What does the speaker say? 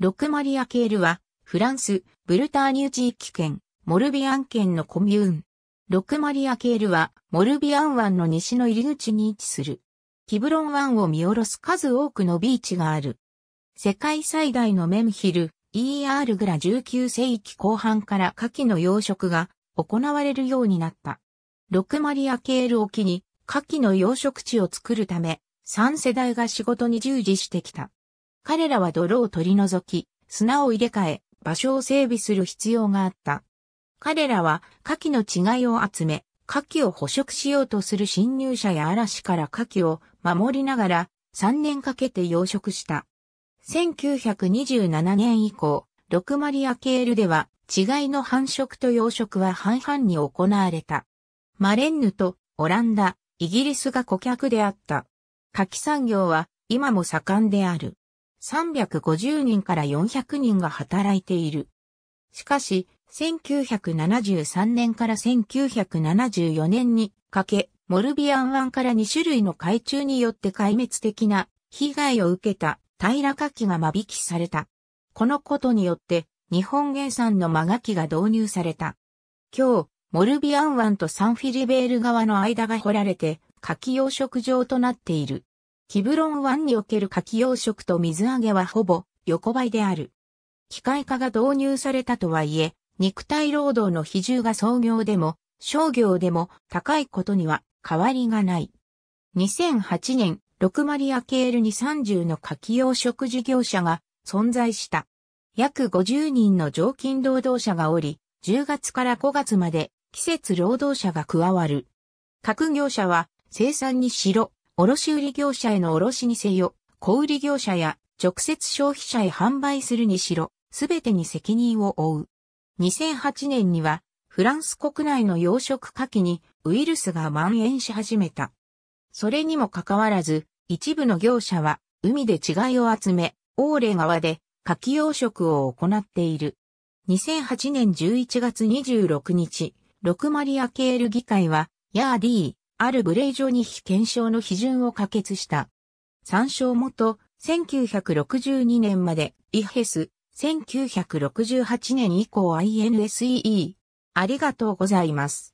ロクマリアケールは、フランス、ブルターニュ地域圏、モルビアン県のコミューン。ロクマリアケールは、モルビアン湾の西の入り口に位置する。キブロン湾を見下ろす数多くのビーチがある。世界最大のメムヒル、ER グラ19世紀後半からカキの養殖が行われるようになった。ロクマリアケール沖に、カキの養殖地を作るため、3世代が仕事に従事してきた。彼らは泥を取り除き、砂を入れ替え、場所を整備する必要があった。彼らは火器の違いを集め、火器を捕食しようとする侵入者や嵐から火器を守りながら3年かけて養殖した。1927年以降、ロクマリアケールでは、違いの繁殖と養殖は半々に行われた。マレンヌとオランダ、イギリスが顧客であった。牡蠣産業は今も盛んである。350人から400人が働いている。しかし、1973年から1974年にかけ、モルビアン湾から2種類の海中によって壊滅的な被害を受けた平ら火器が間引きされた。このことによって、日本原産の間ガキが導入された。今日、モルビアン湾とサンフィリベール側の間が掘られて、柿養殖場となっている。キブロン湾における柿養殖と水揚げはほぼ横ばいである。機械化が導入されたとはいえ、肉体労働の比重が創業でも商業でも高いことには変わりがない。2008年、6マリアケールに30の柿養殖事業者が存在した。約50人の常勤労働者がおり、10月から5月まで季節労働者が加わる。各業者は生産にしろ、卸売業者への卸にせよ、小売業者や直接消費者へ販売するにしろ、すべてに責任を負う。2008年には、フランス国内の養殖牡蠣にウイルスが蔓延し始めた。それにもかかわらず、一部の業者は海で違いを集め、オーレ川で柿養殖を行っている。2008年11月26日、ロクマリアケール議会は、ヤーディー、あるブレイジョニヒ検証の批准を可決した。参照元、1962年まで、イヘス、1968年以降 INSEE。ありがとうございます。